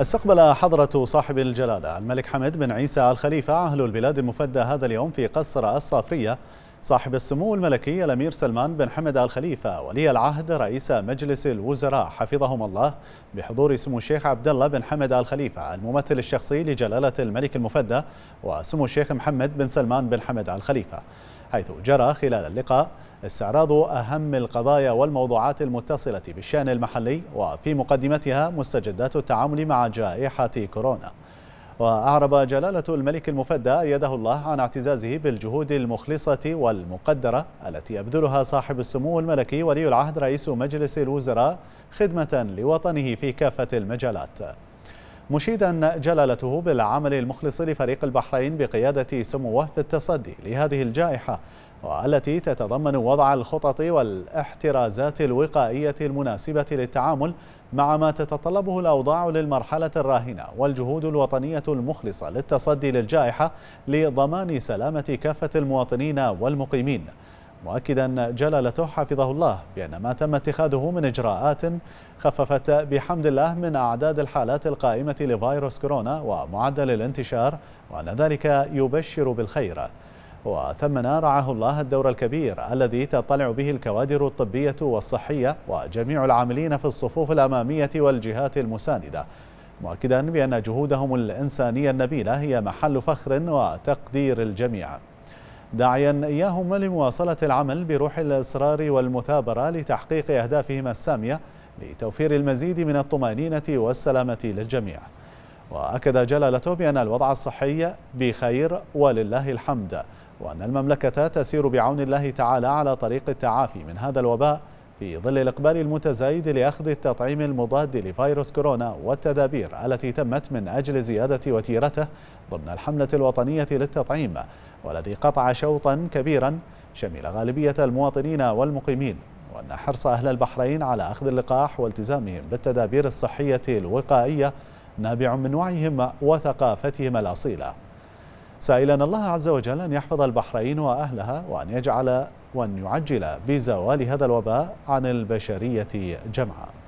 استقبل حضرة صاحب الجلالة الملك حمد بن عيسى الخليفة أهل البلاد المفدى هذا اليوم في قصر الصافرية صاحب السمو الملكي الأمير سلمان بن حمد الخليفة ولي العهد رئيس مجلس الوزراء حفظهم الله بحضور سمو الشيخ عبد الله بن حمد الخليفة الممثل الشخصي لجلالة الملك المفدى وسمو الشيخ محمد بن سلمان بن حمد الخليفة حيث جرى خلال اللقاء استعراض أهم القضايا والموضوعات المتصلة بالشأن المحلي وفي مقدمتها مستجدات التعامل مع جائحة كورونا وأعرب جلالة الملك المفدى يده الله عن اعتزازه بالجهود المخلصة والمقدرة التي يبذلها صاحب السمو الملكي ولي العهد رئيس مجلس الوزراء خدمة لوطنه في كافة المجالات مشيدا جلالته بالعمل المخلص لفريق البحرين بقيادة سموه في التصدي لهذه الجائحة والتي تتضمن وضع الخطط والاحترازات الوقائية المناسبة للتعامل مع ما تتطلبه الأوضاع للمرحلة الراهنة والجهود الوطنية المخلصة للتصدي للجائحة لضمان سلامة كافة المواطنين والمقيمين مؤكدا جلالته حفظه الله بأن ما تم اتخاذه من إجراءات خففت بحمد الله من أعداد الحالات القائمة لفيروس كورونا ومعدل الانتشار وأن ذلك يبشر بالخير وثمن رعاه الله الدور الكبير الذي تطلع به الكوادر الطبية والصحية وجميع العاملين في الصفوف الأمامية والجهات المساندة مؤكدا بأن جهودهم الإنسانية النبيلة هي محل فخر وتقدير الجميع داعيا إياهم لمواصلة العمل بروح الإصرار والمثابرة لتحقيق أهدافهم السامية لتوفير المزيد من الطمأنينة والسلامة للجميع وأكد جلالته بأن الوضع الصحي بخير ولله الحمد وأن المملكة تسير بعون الله تعالى على طريق التعافي من هذا الوباء في ظل الإقبال المتزايد لأخذ التطعيم المضاد لفيروس كورونا والتدابير التي تمت من أجل زيادة وتيرته ضمن الحملة الوطنية للتطعيم والذي قطع شوطا كبيرا شمل غالبية المواطنين والمقيمين وأن حرص أهل البحرين على أخذ اللقاح والتزامهم بالتدابير الصحية الوقائية نابع من وعيهم وثقافتهم الأصيلة سائلا الله عز وجل أن يحفظ البحرين وأهلها وأن يجعل وأن يعجل بزوال هذا الوباء عن البشرية جمعاً